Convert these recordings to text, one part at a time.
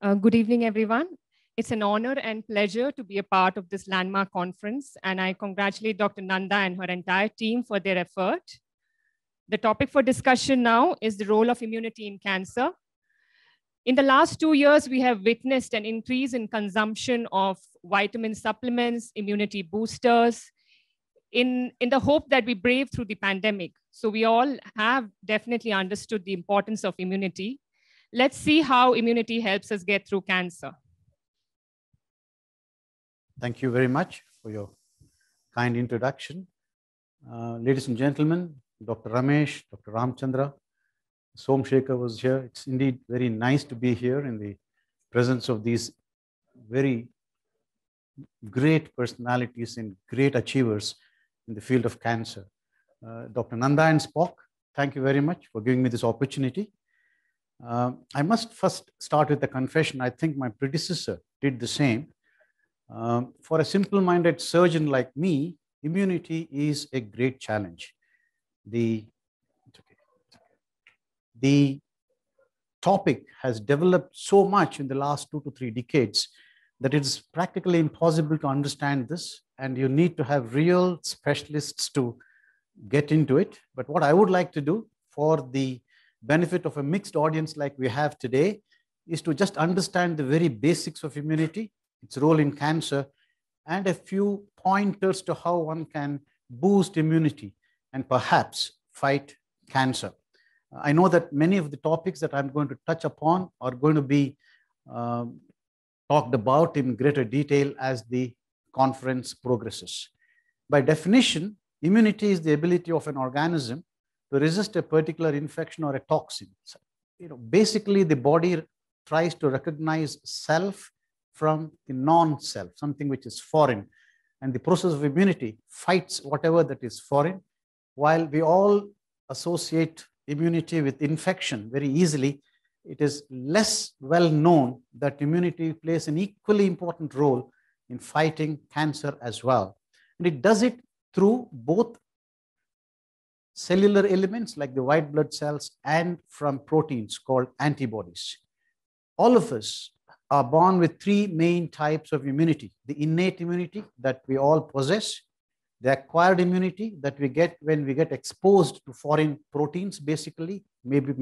Uh, good evening, everyone. It's an honor and pleasure to be a part of this landmark conference, and I congratulate Dr. Nanda and her entire team for their effort. The topic for discussion now is the role of immunity in cancer. In the last two years, we have witnessed an increase in consumption of vitamin supplements, immunity boosters, in, in the hope that we brave through the pandemic. So we all have definitely understood the importance of immunity Let's see how immunity helps us get through cancer. Thank you very much for your kind introduction. Uh, ladies and gentlemen, Dr. Ramesh, Dr. Ramchandra, Somshekhar was here. It's indeed very nice to be here in the presence of these very great personalities and great achievers in the field of cancer. Uh, Dr. Nanda and Spock, thank you very much for giving me this opportunity. Uh, I must first start with a confession. I think my predecessor did the same. Um, for a simple minded surgeon like me, immunity is a great challenge. The, the topic has developed so much in the last two to three decades that it's practically impossible to understand this, and you need to have real specialists to get into it. But what I would like to do for the benefit of a mixed audience like we have today is to just understand the very basics of immunity, its role in cancer, and a few pointers to how one can boost immunity and perhaps fight cancer. I know that many of the topics that I'm going to touch upon are going to be um, talked about in greater detail as the conference progresses. By definition, immunity is the ability of an organism to resist a particular infection or a toxin. So, you know, basically the body tries to recognize self from the non-self, something which is foreign. And the process of immunity fights whatever that is foreign. While we all associate immunity with infection very easily, it is less well known that immunity plays an equally important role in fighting cancer as well. And it does it through both cellular elements like the white blood cells and from proteins called antibodies. All of us are born with three main types of immunity the innate immunity that we all possess, the acquired immunity that we get when we get exposed to foreign proteins, basically, maybe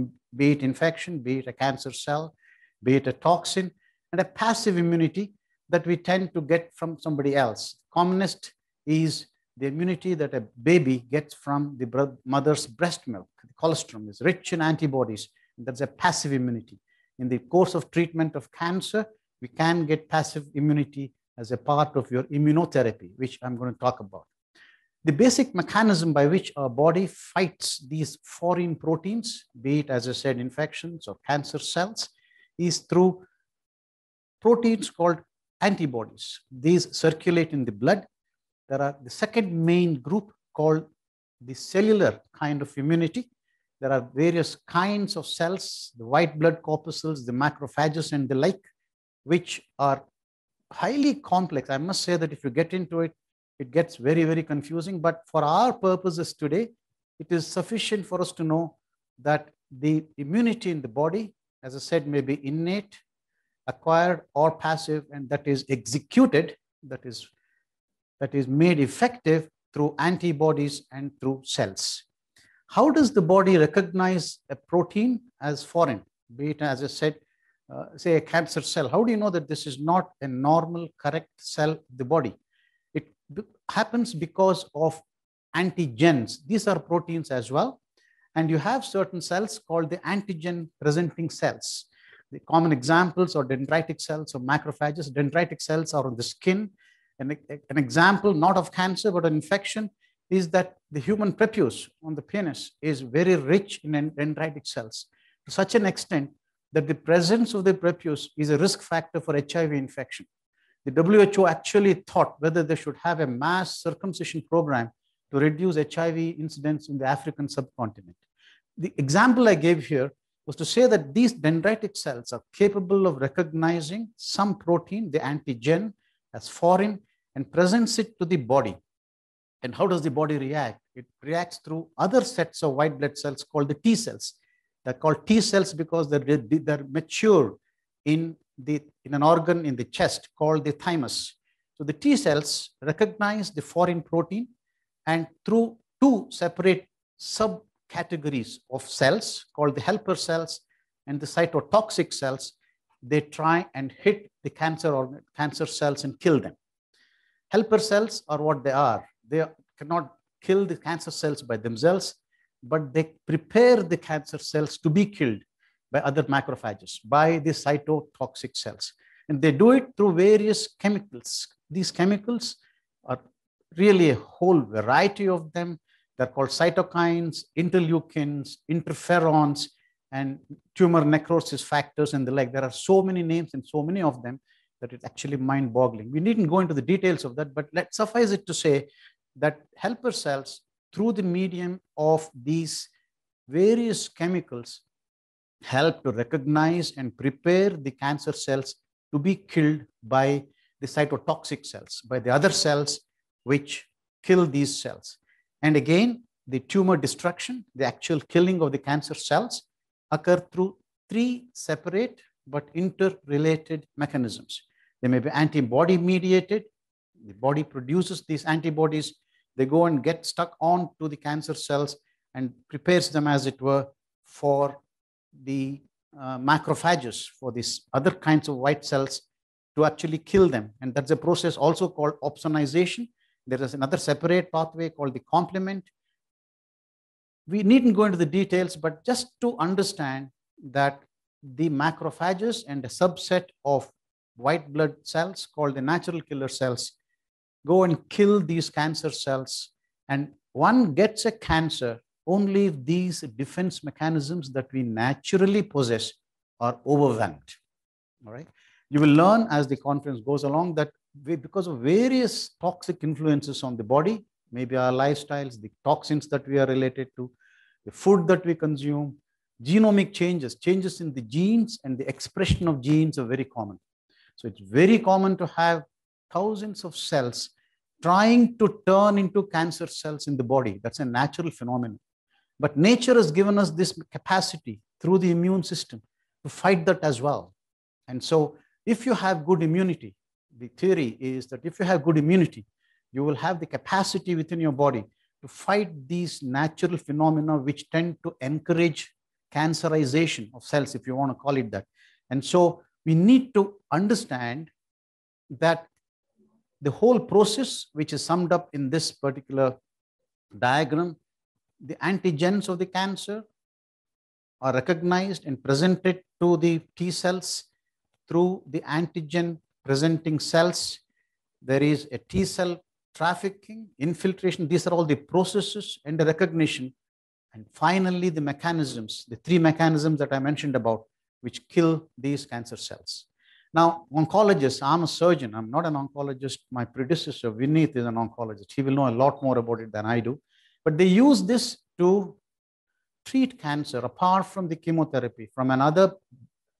be it infection, be it a cancer cell, be it a toxin, and a passive immunity that we tend to get from somebody else. Commonest is the immunity that a baby gets from the mother's breast milk. The colostrum is rich in antibodies. that's a passive immunity. In the course of treatment of cancer, we can get passive immunity as a part of your immunotherapy, which I'm going to talk about. The basic mechanism by which our body fights these foreign proteins, be it, as I said, infections or cancer cells, is through proteins called antibodies. These circulate in the blood there are the second main group called the cellular kind of immunity. There are various kinds of cells, the white blood corpuscles, the macrophages and the like, which are highly complex. I must say that if you get into it, it gets very, very confusing. But for our purposes today, it is sufficient for us to know that the immunity in the body, as I said, may be innate, acquired or passive, and that is executed, that is that is made effective through antibodies and through cells. How does the body recognize a protein as foreign, be it, as I said, uh, say a cancer cell? How do you know that this is not a normal, correct cell the body? It happens because of antigens. These are proteins as well. And you have certain cells called the antigen presenting cells. The common examples are dendritic cells or macrophages. Dendritic cells are on the skin. An, an example, not of cancer, but an infection, is that the human prepuce on the penis is very rich in dendritic cells to such an extent that the presence of the prepuce is a risk factor for HIV infection. The WHO actually thought whether they should have a mass circumcision program to reduce HIV incidence in the African subcontinent. The example I gave here was to say that these dendritic cells are capable of recognizing some protein, the antigen, as foreign and presents it to the body. And how does the body react? It reacts through other sets of white blood cells called the T cells. They're called T cells because they're, they're mature in, the, in an organ in the chest called the thymus. So the T cells recognize the foreign protein and through two separate subcategories of cells called the helper cells and the cytotoxic cells, they try and hit the cancer or cancer cells and kill them. Helper cells are what they are. They cannot kill the cancer cells by themselves, but they prepare the cancer cells to be killed by other macrophages, by the cytotoxic cells. And they do it through various chemicals. These chemicals are really a whole variety of them. They're called cytokines, interleukins, interferons, and tumor necrosis factors and the like. There are so many names and so many of them that it's actually mind boggling. We needn't go into the details of that, but let suffice it to say that helper cells, through the medium of these various chemicals, help to recognize and prepare the cancer cells to be killed by the cytotoxic cells, by the other cells which kill these cells. And again, the tumor destruction, the actual killing of the cancer cells occur through three separate but interrelated mechanisms. They may be antibody mediated. The body produces these antibodies. They go and get stuck on to the cancer cells and prepares them, as it were, for the uh, macrophages, for these other kinds of white cells to actually kill them. And that's a process also called opsonization. There is another separate pathway called the complement, we needn't go into the details, but just to understand that the macrophages and a subset of white blood cells called the natural killer cells go and kill these cancer cells. And one gets a cancer only if these defense mechanisms that we naturally possess are overwhelmed. All right. You will learn as the conference goes along that we, because of various toxic influences on the body, maybe our lifestyles, the toxins that we are related to, the food that we consume, genomic changes, changes in the genes and the expression of genes are very common. So it's very common to have thousands of cells trying to turn into cancer cells in the body. That's a natural phenomenon. But nature has given us this capacity through the immune system to fight that as well. And so if you have good immunity, the theory is that if you have good immunity, you will have the capacity within your body to fight these natural phenomena which tend to encourage cancerization of cells, if you want to call it that. And so we need to understand that the whole process, which is summed up in this particular diagram, the antigens of the cancer are recognized and presented to the T cells through the antigen presenting cells. There is a T cell trafficking, infiltration, these are all the processes and the recognition. And finally, the mechanisms, the three mechanisms that I mentioned about, which kill these cancer cells. Now, oncologists, I'm a surgeon. I'm not an oncologist. My predecessor, Vineet, is an oncologist. He will know a lot more about it than I do. But they use this to treat cancer apart from the chemotherapy, from another,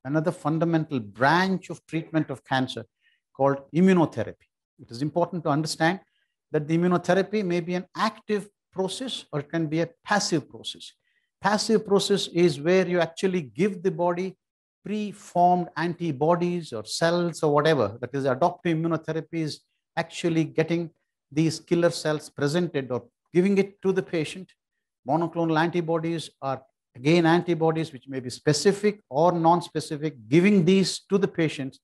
another fundamental branch of treatment of cancer called immunotherapy. It is important to understand that the immunotherapy may be an active process or it can be a passive process. Passive process is where you actually give the body pre-formed antibodies or cells or whatever. That is, adoptive immunotherapy is actually getting these killer cells presented or giving it to the patient. Monoclonal antibodies are again antibodies which may be specific or non-specific, giving these to the patients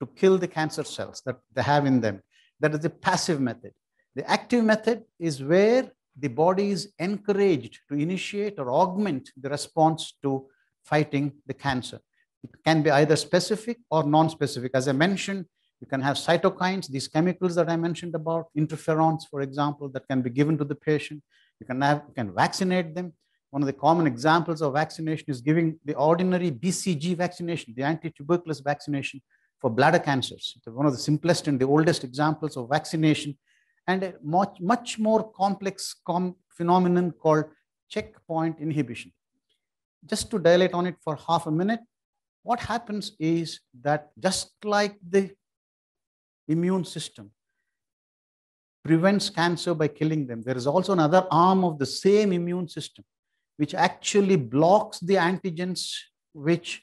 to kill the cancer cells that they have in them. That is the passive method. The active method is where the body is encouraged to initiate or augment the response to fighting the cancer. It can be either specific or non-specific. As I mentioned, you can have cytokines, these chemicals that I mentioned about, interferons, for example, that can be given to the patient. You can, have, you can vaccinate them. One of the common examples of vaccination is giving the ordinary BCG vaccination, the anti-tuberculosis vaccination for bladder cancers. It's one of the simplest and the oldest examples of vaccination and a much, much more complex com phenomenon called checkpoint inhibition. Just to dilate on it for half a minute, what happens is that just like the immune system prevents cancer by killing them, there is also another arm of the same immune system which actually blocks the antigens which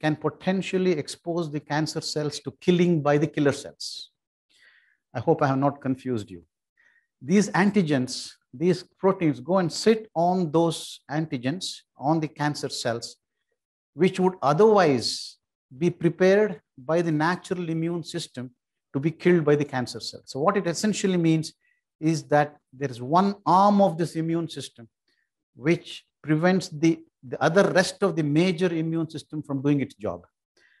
can potentially expose the cancer cells to killing by the killer cells. I hope I have not confused you. These antigens, these proteins go and sit on those antigens, on the cancer cells, which would otherwise be prepared by the natural immune system to be killed by the cancer cell. So what it essentially means is that there is one arm of this immune system which prevents the, the other rest of the major immune system from doing its job.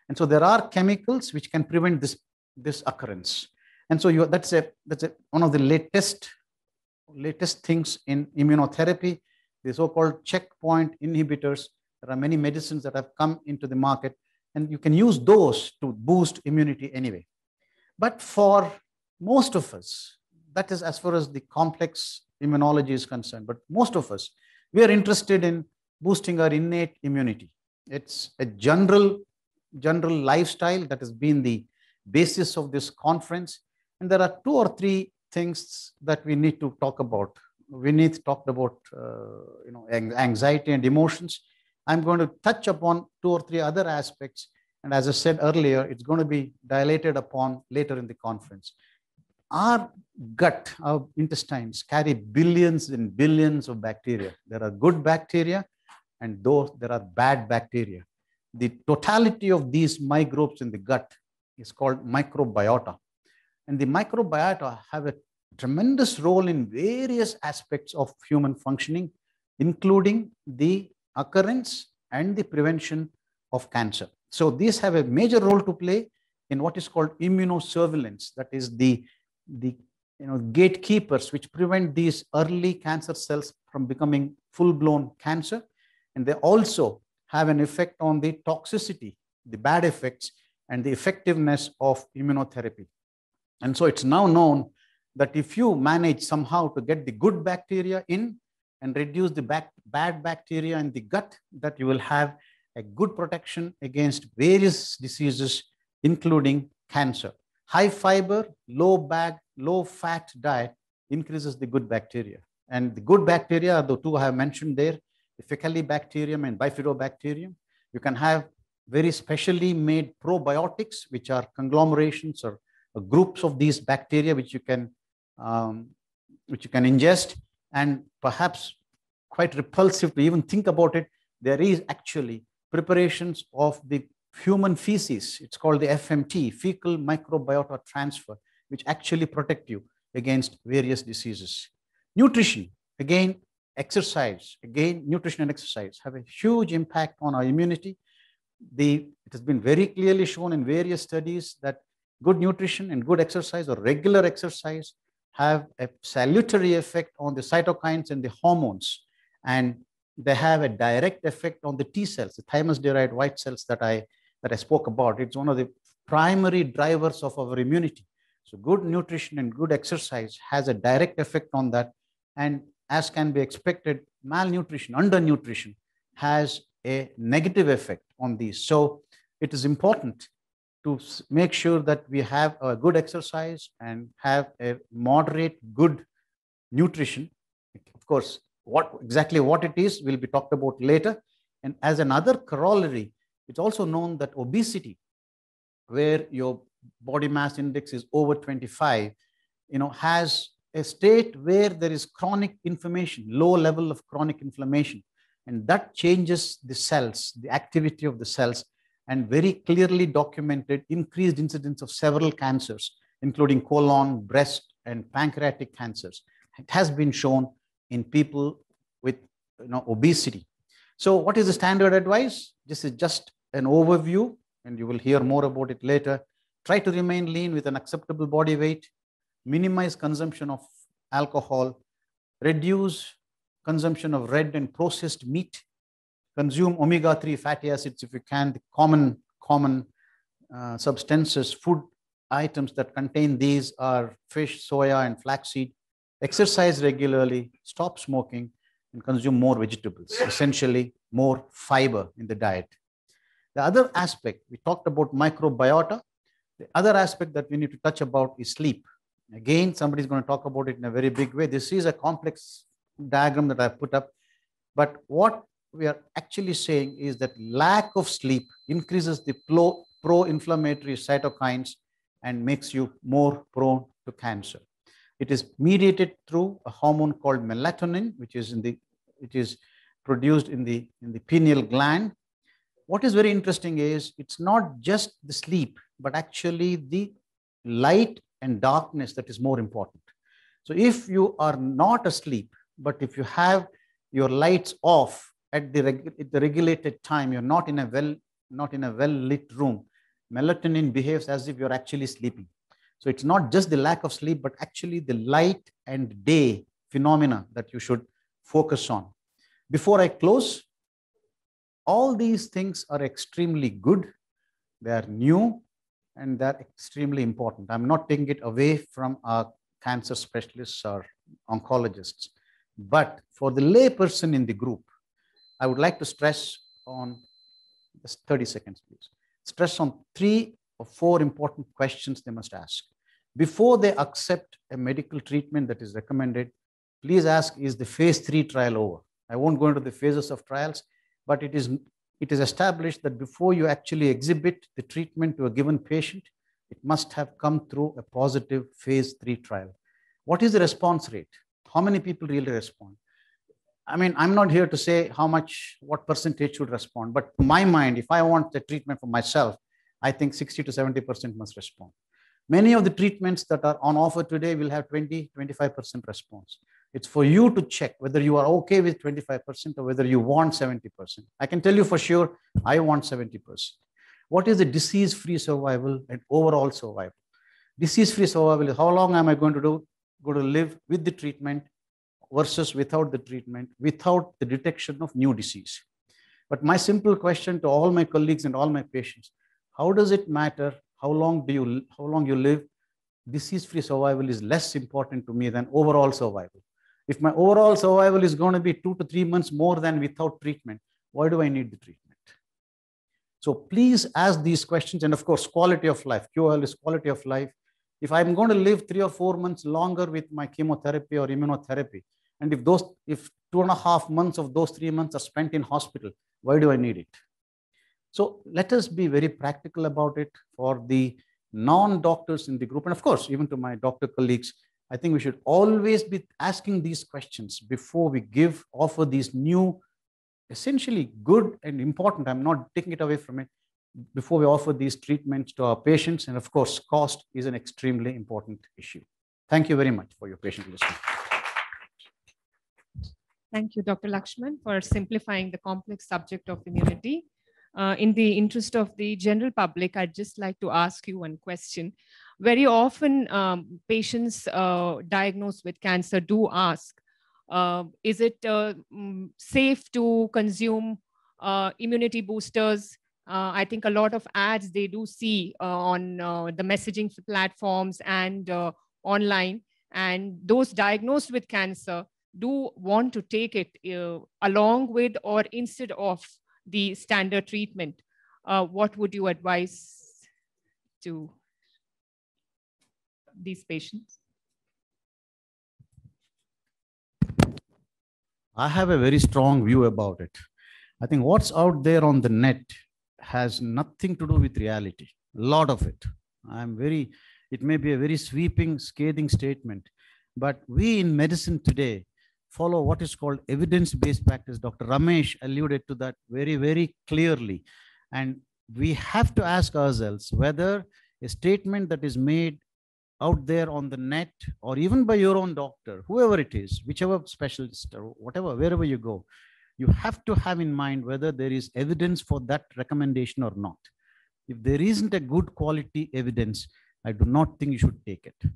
And so there are chemicals which can prevent this, this occurrence. And so you, that's, a, that's a, one of the latest, latest things in immunotherapy, the so-called checkpoint inhibitors. There are many medicines that have come into the market and you can use those to boost immunity anyway. But for most of us, that is as far as the complex immunology is concerned, but most of us, we are interested in boosting our innate immunity. It's a general, general lifestyle that has been the basis of this conference. And there are two or three things that we need to talk about. Vinith talked about uh, you know anxiety and emotions. I'm going to touch upon two or three other aspects, and as I said earlier, it's going to be dilated upon later in the conference. Our gut, our intestines carry billions and billions of bacteria. There are good bacteria, and those there are bad bacteria. The totality of these microbes in the gut is called microbiota. And the microbiota have a tremendous role in various aspects of human functioning, including the occurrence and the prevention of cancer. So these have a major role to play in what is called immunosurveillance, that is the, the you know, gatekeepers which prevent these early cancer cells from becoming full-blown cancer. And they also have an effect on the toxicity, the bad effects, and the effectiveness of immunotherapy. And so it's now known that if you manage somehow to get the good bacteria in and reduce the back, bad bacteria in the gut, that you will have a good protection against various diseases, including cancer. High fiber, low back, low fat diet increases the good bacteria. And the good bacteria are the two I have mentioned there, the Fecalibacterium and Bifidobacterium. You can have very specially made probiotics, which are conglomerations or uh, groups of these bacteria which you can um, which you can ingest and perhaps quite repulsive to even think about it there is actually preparations of the human feces it's called the fmt fecal microbiota transfer which actually protect you against various diseases nutrition again exercise again nutrition and exercise have a huge impact on our immunity the, it has been very clearly shown in various studies that good nutrition and good exercise or regular exercise have a salutary effect on the cytokines and the hormones. And they have a direct effect on the T cells, the thymus-derived white cells that I, that I spoke about. It's one of the primary drivers of our immunity. So good nutrition and good exercise has a direct effect on that. And as can be expected, malnutrition, undernutrition has a negative effect on these. So it is important to make sure that we have a good exercise and have a moderate good nutrition. Of course, what exactly what it is will be talked about later. And as another corollary, it's also known that obesity, where your body mass index is over 25, you know, has a state where there is chronic inflammation, low level of chronic inflammation. And that changes the cells, the activity of the cells, and very clearly documented increased incidence of several cancers, including colon, breast, and pancreatic cancers. It has been shown in people with you know, obesity. So what is the standard advice? This is just an overview, and you will hear more about it later. Try to remain lean with an acceptable body weight, minimize consumption of alcohol, reduce consumption of red and processed meat, consume omega-3 fatty acids if you can, the common, common uh, substances, food items that contain these are fish, soya, and flaxseed. Exercise regularly, stop smoking, and consume more vegetables, essentially more fiber in the diet. The other aspect, we talked about microbiota. The other aspect that we need to touch about is sleep. Again, somebody is going to talk about it in a very big way. This is a complex diagram that I put up. But what we are actually saying is that lack of sleep increases the pro-inflammatory cytokines and makes you more prone to cancer. It is mediated through a hormone called melatonin, which is in the it is produced in the in the pineal gland. What is very interesting is it's not just the sleep, but actually the light and darkness that is more important. So if you are not asleep, but if you have your lights off, at the, reg at the regulated time. You're not in a well not in a well lit room. Melatonin behaves as if you're actually sleeping. So it's not just the lack of sleep, but actually the light and day phenomena that you should focus on. Before I close, all these things are extremely good. They are new and they're extremely important. I'm not taking it away from our cancer specialists or oncologists. But for the layperson in the group, I would like to stress on just 30 seconds, please. Stress on three or four important questions they must ask. Before they accept a medical treatment that is recommended, please ask, is the phase three trial over? I won't go into the phases of trials, but it is, it is established that before you actually exhibit the treatment to a given patient, it must have come through a positive phase three trial. What is the response rate? How many people really respond? I mean, I'm not here to say how much, what percentage should respond, but to my mind, if I want the treatment for myself, I think 60 to 70% must respond. Many of the treatments that are on offer today will have 20, 25% response. It's for you to check whether you are okay with 25% or whether you want 70%. I can tell you for sure, I want 70%. What is the disease-free survival and overall survival? Disease-free survival is how long am I going to do, go to live with the treatment versus without the treatment, without the detection of new disease. But my simple question to all my colleagues and all my patients, how does it matter how long do you, how long you live? Disease-free survival is less important to me than overall survival. If my overall survival is going to be two to three months more than without treatment, why do I need the treatment? So please ask these questions. And of course, quality of life. QOL is quality of life. If I'm going to live three or four months longer with my chemotherapy or immunotherapy, and if those, if two and a half months of those three months are spent in hospital, why do I need it? So let us be very practical about it for the non-doctors in the group. And of course, even to my doctor colleagues, I think we should always be asking these questions before we give, offer these new, essentially good and important, I'm not taking it away from it, before we offer these treatments to our patients. And of course, cost is an extremely important issue. Thank you very much for your patient listening. Thank you, Dr. Lakshman, for simplifying the complex subject of immunity. Uh, in the interest of the general public, I'd just like to ask you one question. Very often, um, patients uh, diagnosed with cancer do ask, uh, is it uh, mm, safe to consume uh, immunity boosters? Uh, I think a lot of ads they do see on the messaging platforms and online. And those diagnosed with cancer, do want to take it uh, along with or instead of the standard treatment, uh, what would you advise to these patients? I have a very strong view about it. I think what's out there on the net has nothing to do with reality, a lot of it. I'm very, it may be a very sweeping, scathing statement, but we in medicine today follow what is called evidence-based practice. Dr. Ramesh alluded to that very, very clearly. And we have to ask ourselves whether a statement that is made out there on the net or even by your own doctor, whoever it is, whichever specialist or whatever, wherever you go, you have to have in mind whether there is evidence for that recommendation or not. If there isn't a good quality evidence, I do not think you should take it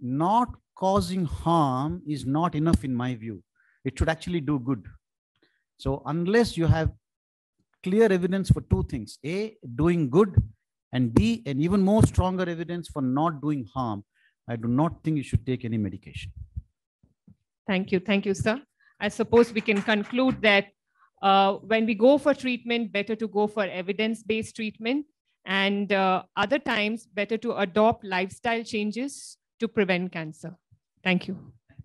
not causing harm is not enough in my view. It should actually do good. So unless you have clear evidence for two things, A, doing good, and B, an even more stronger evidence for not doing harm, I do not think you should take any medication. Thank you. Thank you, sir. I suppose we can conclude that uh, when we go for treatment, better to go for evidence-based treatment and uh, other times better to adopt lifestyle changes to prevent cancer. Thank you.